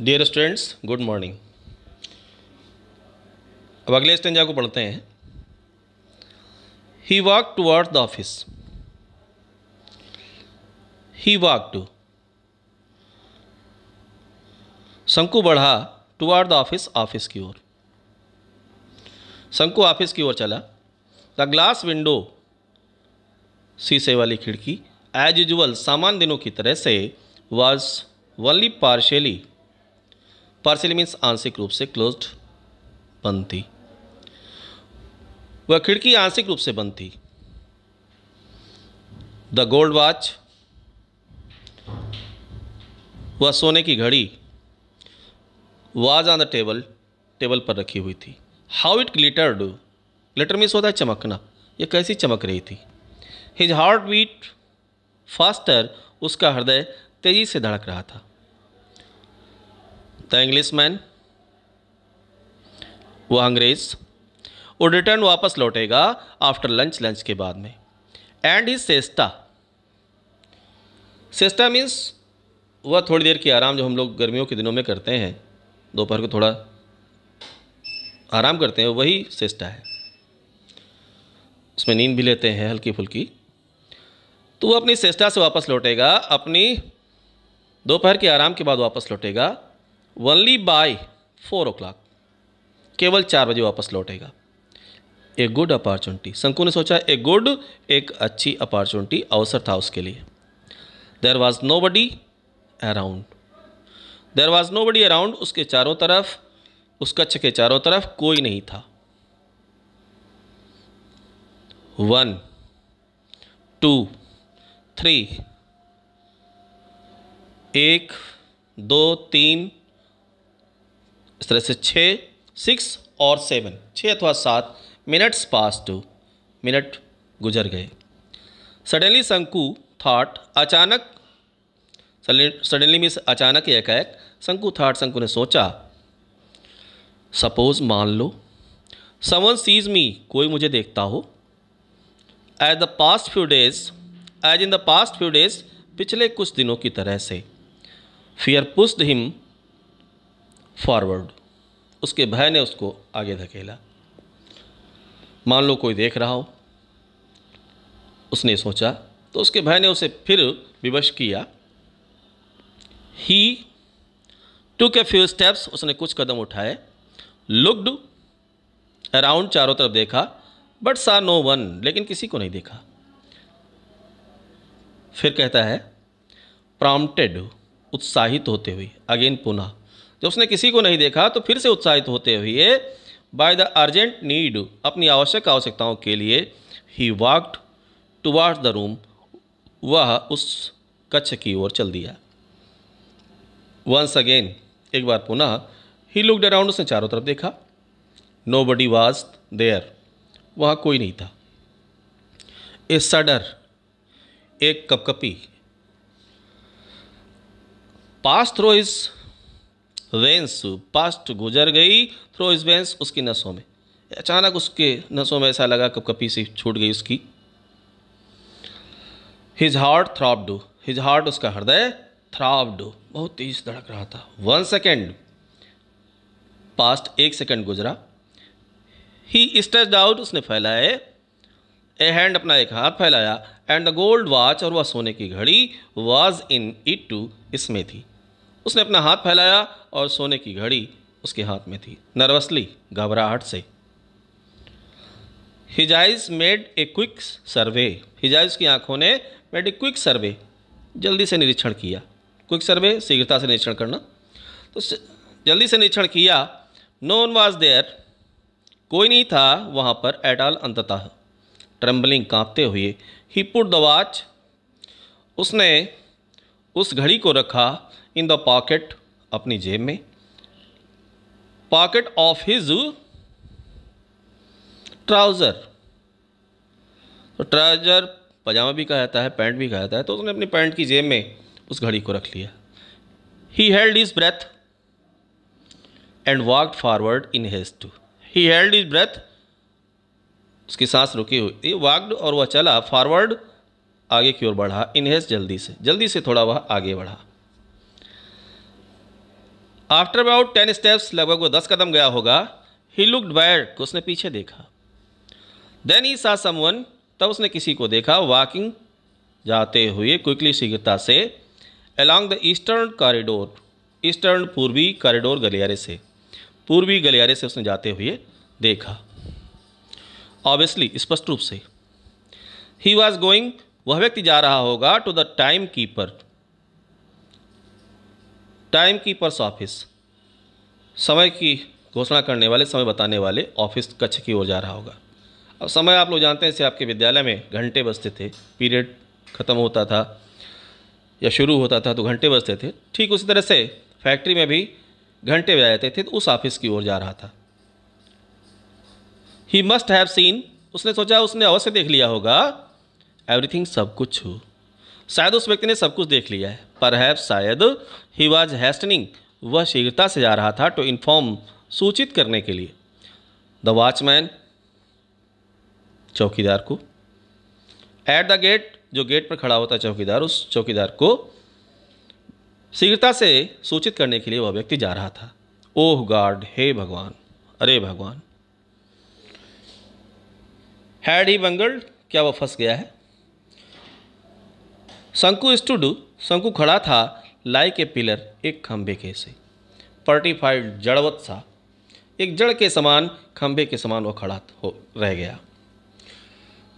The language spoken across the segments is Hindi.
डियर स्टूडेंट्स गुड मॉर्निंग अब अगले स्टेंजा को पढ़ते हैं he walk toward the office he walk to Shanku बढ़ा टूवर्ड द ऑफिस ऑफिस की ओर शंकु ऑफिस की ओर चला द ग्लास विंडो शीशे वाली खिड़की एज यूजल सामान दिनों की तरह से was only partially partially means आंशिक रूप से क्लोज्ड बंद थी वह खिड़की आंशिक रूप से बंद थी द गोल्ड वॉच वह सोने की घड़ी was on the table table पर रखी हुई थी how it glittered glitter means होता है चमकना यह कैसी चमक रही थी हिज हार्ट बीट फास्टर उसका हृदय तेज़ी से धड़क रहा था द इंग्लिश मैन वो अंग्रेज़ वो रिटर्न वापस लौटेगा आफ्टर लंच लंच के बाद में एंड ही सेस्टा सेस्टा मीन्स वह थोड़ी देर की आराम जो हम लोग गर्मियों के दिनों में करते हैं दोपहर को थोड़ा आराम करते हैं वही सेस्टा है उसमें नींद भी लेते हैं हल्की फुल्की तो वह अपनी सेस्टा से वापस लौटेगा अपनी दोपहर के आराम के बाद वापस लौटेगा only by four o'clock केवल चार बजे वापस लौटेगा ए गुड अपॉर्चुनिटी शंकु ने सोचा ए गुड एक अच्छी अपॉर्चुनिटी अवसर था उसके लिए there was nobody around there was nobody around उसके चारों तरफ उस कच्छ के चारों तरफ कोई नहीं था वन टू थ्री एक दो तीन इस तरह से छः सिक्स और सेवन छः अथवा सात मिनट्स पास टू मिनट गुजर गए सडनली शंकु थाट अचानक सडनली मीन्स अचानक एक एक शंकु थाट शंकु ने सोचा सपोज मान लो समवन सीज मी कोई मुझे देखता हो as the past few days as in the past few days पिछले कुछ दिनों की तरह से फियर पुस्ट हिम फॉरवर्ड उसके भय ने उसको आगे धकेला मान लो कोई देख रहा हो उसने सोचा तो उसके भय ने उसे फिर विवश किया he took few steps उसने कुछ कदम उठाए लुकड अराउंड चारों तरफ देखा बट सा नो वन लेकिन किसी को नहीं देखा फिर कहता है प्रॉम्प्टेड उत्साहित होते हुए अगेन पुनः जब उसने किसी को नहीं देखा तो फिर से उत्साहित होते हुए बाय द अर्जेंट नीड अपनी आवश्यक आवश्यकताओं के लिए he walked toward the room वह उस कच्छ की ओर चल दिया वंस अगेन एक बार पुनः ही लुकड अराउंड उसने चारों तरफ देखा नो बडी वाज देयर वहाँ कोई नहीं था ए सडर एक कपकपी passed through his veins passed गुजर गई थ्रो तो इज वेंस उसकी नसों में अचानक उसके नसों में ऐसा लगा कब कपी सी छूट गई उसकी his heart throbbed his heart उसका हृदय थ्रॉप्ड बहुत तेज धड़क रहा था वन सेकेंड पास्ट एक सेकेंड गुजरा ही स्टेज आउट उसने फैलाए ए हैंड अपना एक हाथ फैलाया एंड द गोल्ड वॉच और वह सोने की घड़ी वॉज इन इट टू इसमें थी उसने अपना हाथ फैलाया और सोने की घड़ी उसके हाथ में थी नर्वसली घबराहट से हिजाइज मेड ए क्विक सर्वे हिजाइज की आंखों ने मेड ए क्विक सर्वे जल्दी से निरीक्षण किया क्विक सर्वे शीघ्रता से निरीक्षण करना तो जल्दी से निरीक्षण किया नो वन वॉज देयर कोई नहीं था वहाँ पर एट ऑल अंततः ट्रम्बलिंग कांपते हुए ही पुट द वॉच उसने उस घड़ी को रखा इन द पॉकेट अपनी जेब में पॉकेट ऑफ हिज ट्राउज़र तो ट्राउज़र पजामा भी कहा जाता है पैंट भी कहा जाता है तो उसने अपनी पैंट की जेब में उस घड़ी को रख लिया he held his breath and walked forward in haste he held his breath उसकी सांस रुकी हुई थी वाग्ड और वह वा चला फॉरवर्ड आगे की ओर बढ़ा इनहेस जल्दी से जल्दी से थोड़ा वह आगे बढ़ा आफ्टर अबाउट टेन स्टेप्स लगभग वो दस कदम गया होगा ही लुकड बैड उसने पीछे देखा देन ही सा समवन तब उसने किसी को देखा वॉकिंग जाते हुए क्विकली शीघ्रता से along the eastern corridor eastern पूर्वी कॉरिडोर गलियारे से पूर्वी गलियारे से उसने जाते हुए देखा ऑब्वियसली स्पष्ट रूप से ही वॉज गोइंग वह व्यक्ति जा रहा होगा to the timekeeper timekeeper's office समय की घोषणा करने वाले समय बताने वाले ऑफिस कच्छ की ओर जा रहा होगा अब समय आप लोग जानते हैं इसे आपके विद्यालय में घंटे बजते थे पीरियड ख़त्म होता था या शुरू होता था तो घंटे बजते थे ठीक उसी तरह से फैक्ट्री में भी घंटे बजा जाते थे तो उस ऑफिस की ओर जा रहा था ही मस्ट हैव सीन उसने सोचा उसने अवश्य देख लिया होगा एवरीथिंग सब कुछ हो शायद उस व्यक्ति ने सब कुछ देख लिया है पर शायद ही वॉज हैस्टनिंग वह शीघ्रता से जा रहा था टू इन्फॉर्म सूचित करने के लिए द वॉचमैन चौकीदार को एट द गेट जो गेट पर खड़ा होता है चौकीदार उस चौकीदार को शीघ्रता से सूचित करने के लिए वह व्यक्ति जा रहा था ओह गॉड हे भगवान अरे भगवान हैड ही बंगल्ड क्या वह फंस गया है शंकु स्टूडू शंकु खड़ा था लाई के पिलर एक खंभे के से पर्टिफाइड जड़वत सा एक जड़ के समान खंभे के समान वह खड़ा हो रह गया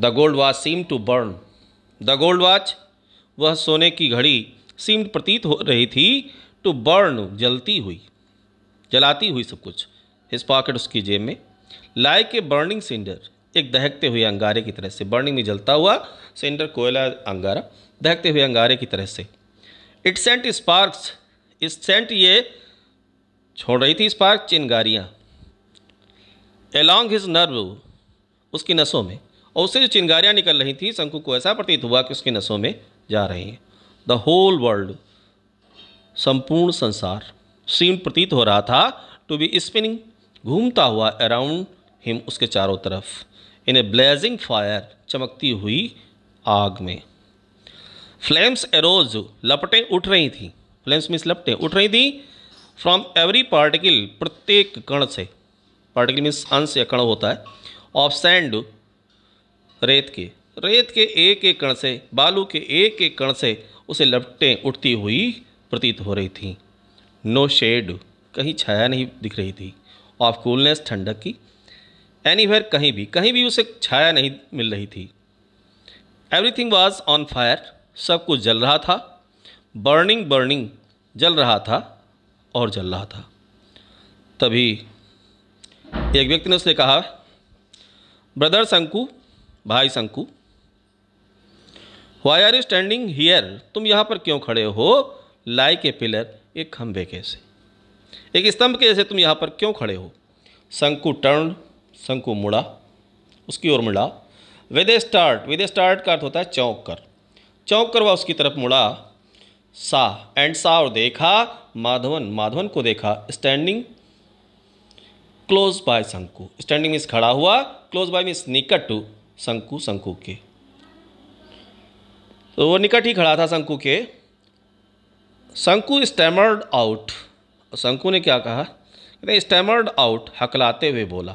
the gold watch seem to burn the gold watch वह सोने की घड़ी सीम प्रतीत हो रही थी टू बर्न जलती हुई जलाती हुई सब कुछ इस पॉकेट उसकी जेब में लाइक ए बर्निंग सिंडर एक दहकते हुए अंगारे की तरह से बर्निंग में जलता हुआ सिलेंडर कोयला अंगारा दहकते हुए अंगारे की तरह से इट सेंट स्पार्क्स इस सेंट ये छोड़ रही थी स्पार्क चिनगारियाँ एलॉन्ग हिज नर्व उसकी नसों में और उससे जो चिनगारियाँ निकल रही थी शंकु को ऐसा प्रतीत हुआ कि उसकी नसों में जा रही हैं द होल वर्ल्ड संपूर्ण संसार सीम प्रतीत हो रहा था टू बी स्पिनिंग घूमता हुआ अराउंड हिम उसके चारों तरफ इन ए ब्लेजिंग फायर चमकती हुई आग में फ्लेम्स एरोज लपटें उठ रही थी फ्लेम्स मीन्स लपटें उठ रही थी फ्रॉम एवरी पार्टिकल प्रत्येक कण से पार्टिकल मीन्स अंश या कण होता है ऑफ सैंड रेत के रेत के एक एक कण से बालू के एक एक कण से उसे लपटें उठती हुई प्रतीत हो रही थी नो शेड कहीं छाया नहीं दिख रही थी ऑफ कूलनेस ठंडक की एनीवेयर कहीं भी कहीं भी उसे छाया नहीं मिल रही थी एवरीथिंग वॉज ऑन फायर सब कुछ जल रहा था बर्निंग बर्निंग जल रहा था और जल रहा था तभी एक व्यक्ति ने उसने कहा ब्रदर शंकु भाई Shanku why are you standing here तुम यहाँ पर क्यों खड़े हो लाइक ए पिलर एक खम्भे कैसे एक स्तंभ कैसे तुम यहाँ पर क्यों खड़े हो शंकु टर्न शंकु मुड़ा उसकी ओर मुड़ा विदे स्टार्ट विदे स्टार्ट का अर्थ होता है चौंक कर चौंक कर वह उसकी तरफ मुड़ा सा एंड सा और देखा माधवन माधवन को देखा standing close by Shanku standing means खड़ा हुआ क्लोज बाय मीन्स निकट टू शंकु शंकु के तो वो निकट ही खड़ा था शंकु के शंकु स्टैमर्ड आउट शंकु ने क्या कहा स्टैमर्ड आउट हकलाते हुए बोला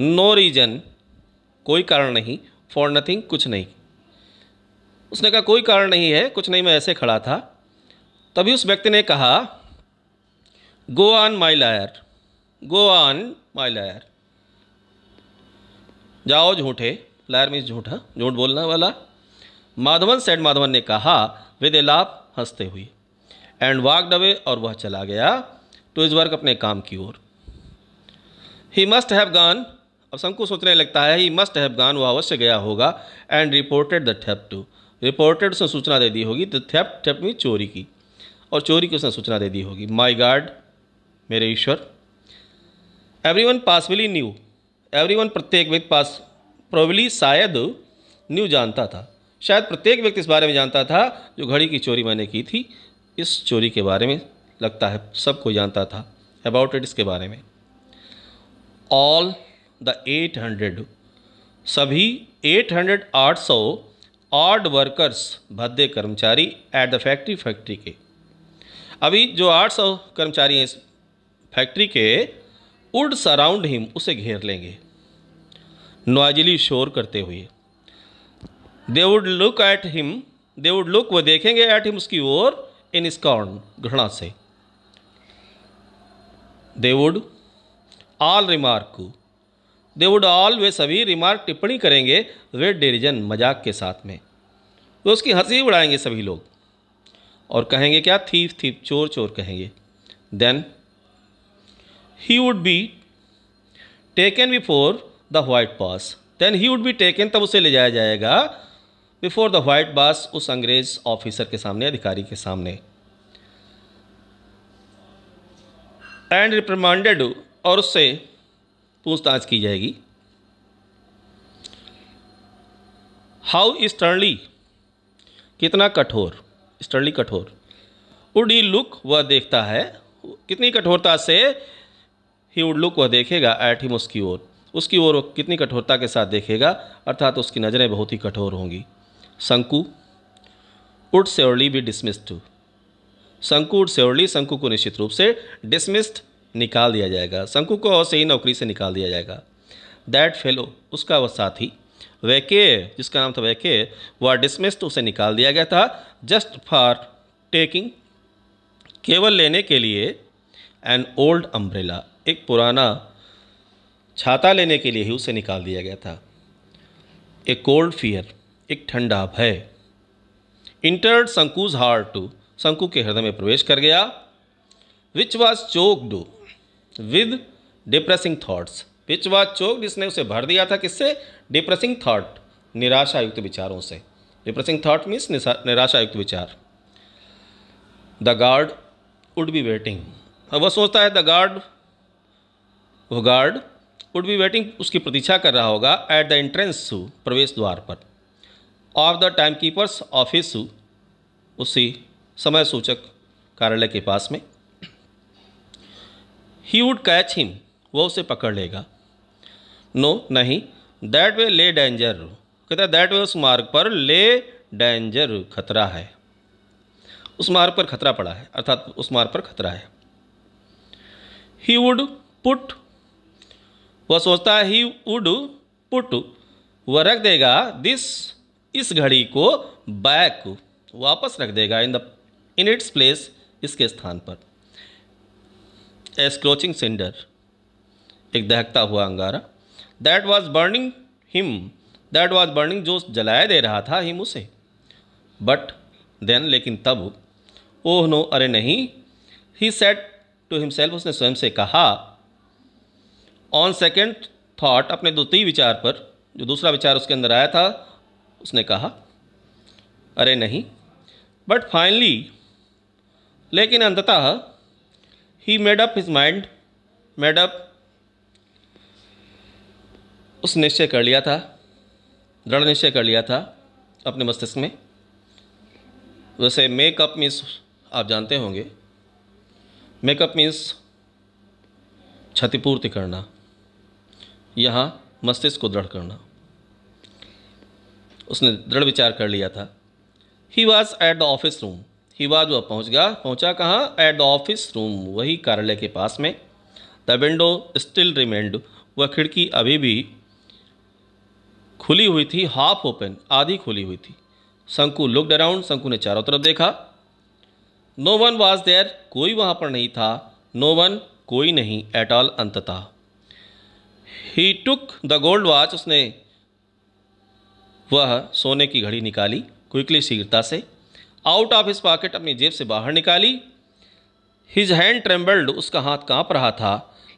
नो रीजन कोई कारण नहीं फॉर नथिंग कुछ नहीं उसने कहा कोई कारण नहीं है कुछ नहीं मैं ऐसे खड़ा था तभी उस व्यक्ति ने कहा go on my liar go on my liar जाओ झूठे लायर मीन झूठा झूठ बोलने वाला माधवन सेठ माधवन ने कहा विद ए लाभ हंसते हुए एंड वाक डबे और वह चला गया टू तो इज वर्क अपने काम की ओर ही मस्ट हैव गॉन अब शंकु सोचने लगता है ही मस्ट हैव गान वो अवश्य गया होगा and reported the theft to reported उसने सूचना दे दी होगी द थेप थेप में चोरी की और चोरी की उसने सूचना दे दी होगी माई गाड मेरे ईश्वर everyone possibly knew everyone प्रत्येक व्यक्ति पास प्रोबली शायद न्यू जानता था शायद प्रत्येक व्यक्ति इस बारे में जानता था जो घड़ी की चोरी मैंने की थी इस चोरी के बारे में लगता है सबको जानता था अबाउट इट इसके बारे में ऑल द एट हंड्रेड सभी एट हंड्रेड आठ सौ आर्ड वर्कर्स भद्दे कर्मचारी एट द फैक्ट्री फैक्ट्री के अभी जो आठ सौ कर्मचारी हैं इस फैक्ट्री के उड सराउंड हिम उसे घेर लेंगे नोजिली शोर करते हुए they would look at him they would look वो देखेंगे एट हिम उसकी ओर इन स्कॉन घृणा से they would all remark they would all वे सभी रिमार्क टिप्पणी करेंगे वे डेरिजन मजाक के साथ में वे तो उसकी हंसी उड़ाएंगे सभी लोग और कहेंगे क्या थीफ थीफ चोर चोर कहेंगे then he would be taken before the white boss then he would be taken तब उसे ले जाया जाएगा बिफोर द वाइट बास उस अंग्रेज ऑफिसर के सामने अधिकारी के सामने एंड रिप्रमांडेड और उससे पूछताछ की जाएगी हाउ स्टर्ली कितना कठोर स्टर्ली कठोर वुड ही लुक वह देखता है कितनी कठोरता से ही वुड लुक वह देखेगा एट हिम उसकी ओर उसकी ओर कितनी कठोरता के साथ देखेगा अर्थात तो उसकी नज़रें बहुत ही कठोर होंगी शंकु उड सेवरली बी डिसमिस्ड टू शंकु उड सेवरली शंकु को निश्चित रूप से डिसमिस्ड निकाल दिया जाएगा शंकु को और सही नौकरी से निकाल दिया जाएगा दैट फेलो उसका वह साथी वैके जिसका नाम था वैके वह डिसमिस्ड उसे निकाल दिया गया था जस्ट फॉर टेकिंग केवल लेने के लिए एन ओल्ड अम्ब्रेला एक पुराना छाता लेने के लिए ही उसे निकाल दिया गया था ए कोल्ड फियर एक ठंडा भय इंटर्ड संकूज हार्ट टू शंकु के हृदय में प्रवेश कर गया which was choked with depressing pitch पिचवा चोक जिसने उसे भर दिया था किससे डिप्रेसिंग थॉट निराशायुक्त विचारों से डिप्रेसिंग थॉट मीन्स निराशायुक्त विचार the guard would be waiting अब वह सोचता है द गार्ड वो गार्ड वुड बी वेटिंग उसकी प्रतीक्षा कर रहा होगा एट द एंट्रेंस प्रवेश द्वार पर of the timekeeper's office उसी समय सूचक कार्यालय के पास में ही वुड कैच हिम वो उसे पकड़ लेगा नो no, नहीं दैट वे ले डेंजर कहता है दैट वे उस मार्ग पर ले डेंजर खतरा है उस मार्ग पर खतरा पड़ा है अर्थात उस मार्ग पर खतरा है ही वुड पुट वह सोचता है ही वुड पुट वह रख देगा दिस इस घड़ी को बैक वापस रख देगा in the in its place इसके स्थान पर ए स्क्रोचिंग सेंडर एक दहकता हुआ अंगारा that was burning him that was burning जो जलाया दे रहा था हिम उसे बट देन लेकिन तब ओह नो अरे नहीं ही सेट टू हिमसेल्फ उसने स्वयं से कहा ऑन सेकेंड थाट अपने द्वितीय विचार पर जो दूसरा विचार उसके अंदर आया था उसने कहा अरे नहीं बट फाइनली लेकिन अंततः he made up his mind made up उस निश्चय कर लिया था दृढ़ निश्चय कर लिया था अपने मस्तिष्क में वैसे मेकअप मीन्स आप जानते होंगे मेकअप मीन्स क्षतिपूर्ति करना यहाँ मस्तिष्क को दृढ़ करना उसने दृढ़ विचार कर लिया था he was at the office room के बाद वह पहुंच गया पहुंचा कहाँ एट द ऑफिस रूम वही कार्यालय के पास में द विंडो स्टिल रिमेंड वह खिड़की अभी भी खुली हुई थी हाफ ओपन आधी खुली हुई थी शंकु लुकड अराउंड शंकु ने चारों तरफ देखा नो वन वाज देयर कोई वहाँ पर नहीं था नो वन कोई नहीं एट ऑल अंततः he took the gold watch उसने वह सोने की घड़ी निकाली क्विकली शीघ्रता से आउट ऑफ हिज पॉकेट अपनी जेब से बाहर निकाली हिज हैंड ट्रेम्बल्ड उसका हाथ कांप रहा था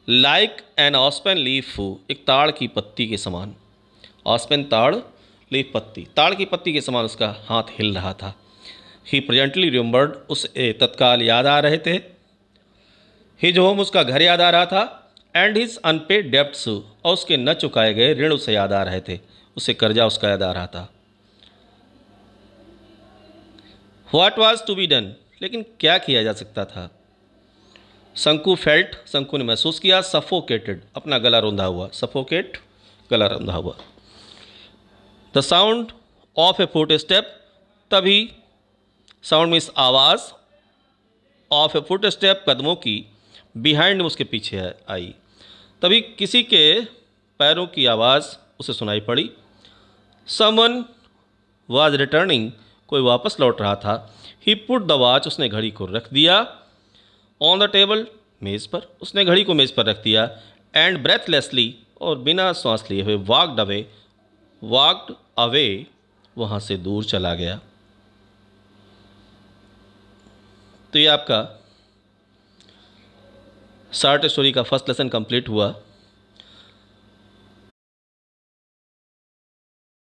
लाइक एन ऑस्पेन लीफ एक ताड़ की पत्ती के समान ऑस्पेन ताड़ लीफ पत्ती ताड़ की पत्ती के समान उसका हाथ हिल रहा था ही प्रजेंटली रिम्बर्ड उस तत्काल याद आ रहे थे हिज होम उसका घर याद आ रहा था एंड हिज अनपेड डेप्ट और उसके न चुकाए गए ऋण उसे याद आ रहे थे उसे कर्जा उसका याद आ रहा था what was to be done लेकिन क्या किया जा सकता था शंकु फेल्ट शंकु ने महसूस किया सफोकेटेड अपना गला रौंधा हुआ सफोकेट गला रौंधा हुआ the sound of a footstep तभी साउंड मिस आवाज़ ऑफ ए फुट स्टेप कदमों की बिहाइंड में उसके पीछे आई तभी किसी के पैरों की आवाज़ उसे सुनाई पड़ी समन वाज रिटर्निंग कोई वापस लौट रहा था ही पुट द वॉच उसने घड़ी को रख दिया ऑन द टेबल मेज़ पर उसने घड़ी को मेज़ पर रख दिया एंड ब्रेथलेसली और बिना सांस लिए हुए वाक्ड अवे वाक्ड अवे वहाँ से दूर चला गया तो ये आपका शार्ट स्टोरी का फर्स्ट लेसन कंप्लीट हुआ